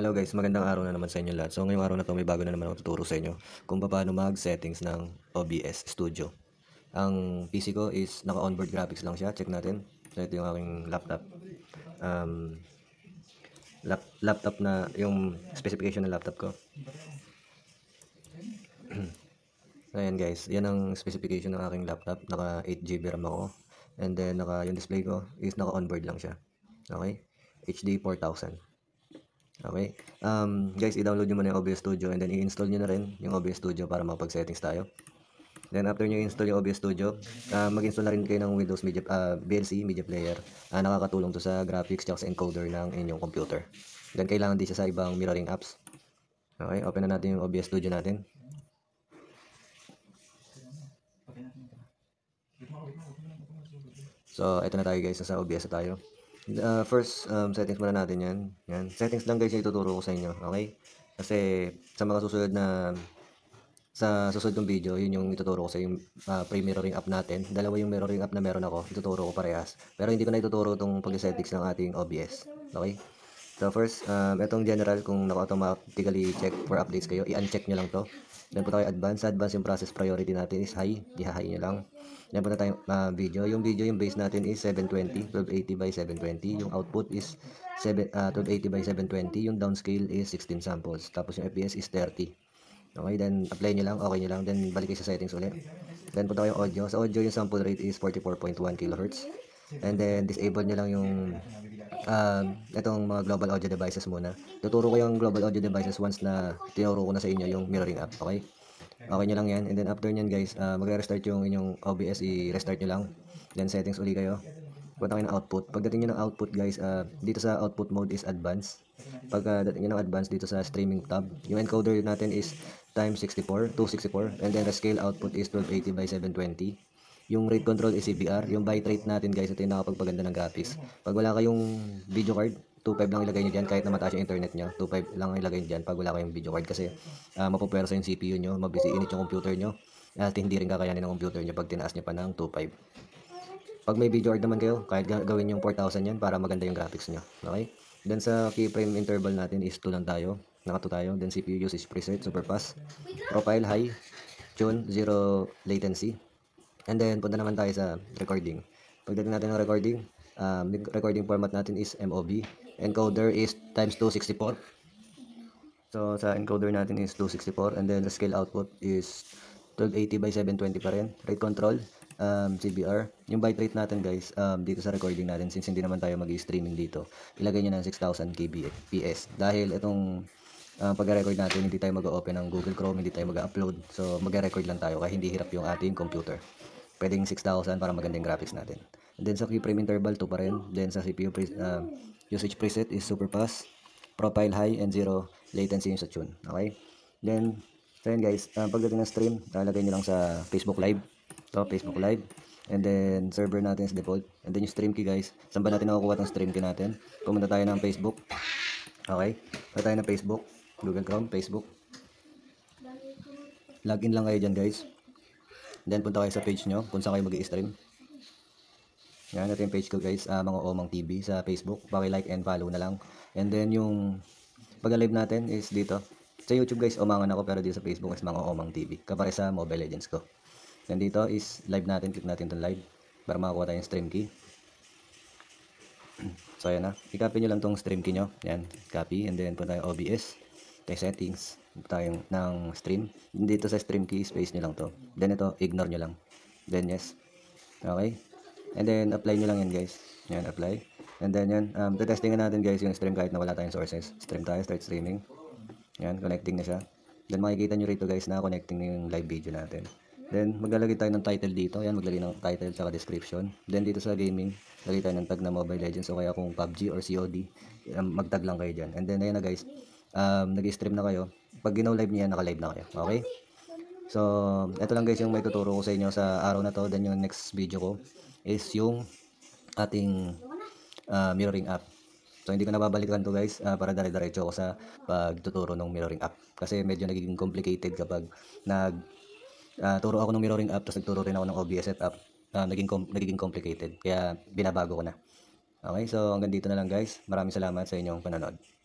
Hello guys, magandang araw na naman sa inyo lahat. So ngayong araw na to may bago na naman ako tuturo sa inyo kung paano mag-settings ng OBS Studio. Ang PC ko is naka-onboard graphics lang siya. Check natin. So ito yung aking laptop. Um, lap laptop na, yung specification ng laptop ko. Ayan guys, yan ang specification ng aking laptop. Naka 8GB RAM ako. And then naka, yung display ko is naka-onboard lang siya. Okay? HD 4000. Okay. Um, guys, i-download nyo muna yung OBS Studio and then i-install nyo na rin yung OBS Studio para makapag-settings tayo. Then after nyo install yung OBS Studio, uh, mag-install na rin kayo ng Windows Media, uh, ah, VLC Media Player. Uh, nakakatulong to sa graphics at encoder ng inyong computer. Then kailangan din siya sa ibang mirroring apps. Okay, open na natin yung OBS Studio natin. So, ito na tayo guys, sa OBS tayo. Uh, first, um, settings muna natin yan. yan. Settings lang guys yung ituturo ko sa inyo. Okay? Kasi sa mga susunod na sa susunod ng video, yun yung ituturo ko sa yung uh, pre-mirroring app natin. Dalawa yung mirroring app na meron ako, ituturo ko parehas. Pero hindi ko na ituturo itong pag-settings ng ating OBS. Okay? So first, um, itong general kung naka-automatically check for updates kayo, i-uncheck nyo lang to. Then punta tayo advanced. Advanced yung process priority natin is high. Iha-high nyo lang. Then punta tayo uh, video. Yung video, yung base natin is 720, 1280 by 720. Yung output is 7, uh, 1280 by 720. Yung downscale is 16 samples. Tapos yung FPS is 30. Okay, then apply nyo lang, okay nyo lang. Then balik kayo sa settings ulit. Then punta kayo audio. Sa audio, yung sample rate is 44.1 kHz. And then, disable nyo lang yung uh, itong mga global audio devices muna. Tuturo ko yung global audio devices once na tinuro ko na sa inyo yung mirroring app, okay? Okay nyo lang yan. And then, after nyan guys, uh, magre-restart yung inyong OBS, i-restart nyo lang. Then, settings uli kayo. Punta kayo ng output. Pagdating nyo ng output guys, uh, dito sa output mode is advanced. Pagdating ah, uh, nyo ng advanced dito sa streaming tab, yung encoder natin is time 64, 264. And then, the scale output is 1280 by 720 yung rate control is CBR. Yung byte rate natin guys, ito yung nakapagpaganda ng graphics. Pag wala kayong video card, 2.5 lang ilagay nyo dyan kahit na mataas yung internet nyo 2.5 lang ilagay nyo dyan pag wala kayong video card kasi uh, ah, sa yung CPU nyo mabisi init yung computer nyo at hindi rin kakayanin ng computer nyo pag tinaas nyo pa ng 2.5 pag may video card naman kayo kahit gawin yung 4,000 yan para maganda yung graphics nyo okay then sa keyframe interval natin is 2 lang tayo naka tayo then CPU usage preset super superpass profile high tune zero latency And then, punta naman tayo sa recording. Pagdating natin ng recording, um, recording format natin is MOV. Encoder is times 264. So, sa encoder natin is 264. And then, the scale output is 1280 by 720 pa rin. Rate control, um, CBR. Yung byte rate natin guys, um, dito sa recording natin, since hindi naman tayo mag-streaming dito, ilagay nyo na 6,000 kbps. Dahil itong uh, ah, pagre-record natin, hindi tayo mag-open ng Google Chrome, hindi tayo mag-upload. So, magre-record lang tayo kaya hindi hirap yung ating computer. Pwedeng 6,000 para magandang graphics natin. And then sa keyframe interval, 2 pa rin. Then sa CPU pre uh, usage preset is super fast, profile high, and zero latency yung sa tune. Okay? Then, so yun guys, uh, pagdating ng stream, lalagay uh, nyo lang sa Facebook Live. So, Facebook Live. And then, server natin is default. And then, yung stream key guys. Saan ba natin nakukuha ng stream key natin? Pumunta tayo ng Facebook. Okay? Pumunta tayo ng Facebook. Dugan Background, Facebook. Login lang kayo dyan guys. Then punta kayo sa page nyo kung saan kayo mag-i-stream. Yan, ito yung page ko guys, uh, mga Omang TV sa Facebook. Paki-like and follow na lang. And then yung pag-live natin is dito. Sa YouTube guys, umangan ako pero dito sa Facebook is mga Omang TV. Kapare sa Mobile Legends ko. And dito is live natin. Click natin itong live para makakuha tayong stream key. So, ayan na. I-copy nyo lang tong stream key nyo. Yan, copy. And then punta OBS. Okay, settings tayo ng stream. Dito sa stream key, space nyo lang to. Then ito, ignore nyo lang. Then yes. Okay. And then, apply nyo lang yan guys. Yan, apply. And then yan, um, testing natin guys yung stream kahit na wala tayong sources. Stream tayo, start streaming. Yan, connecting na siya. Then makikita nyo rito guys na connecting na yung live video natin. Then, maglalagay tayo ng title dito. Yan, maglalagay ng title sa description. Then, dito sa gaming, lalagay tayo ng tag na Mobile Legends o kaya kung PUBG or COD, um, magtag lang kayo dyan. And then, ayan na guys, um, nag-stream na kayo, pag ginaw live niya, naka-live na kayo. Okay? So, ito lang guys yung may tuturo ko sa inyo sa araw na to. Then yung next video ko is yung ating uh, mirroring app. So, hindi ko nababalikan to guys uh, para dire-diretso ako sa pagtuturo ng mirroring app. Kasi medyo nagiging complicated kapag nag uh, turo ako ng mirroring app tapos nagturo rin ako ng OBS setup. Uh, naging, com nagiging complicated. Kaya binabago ko na. Okay, so hanggang dito na lang guys. Maraming salamat sa inyong panonood.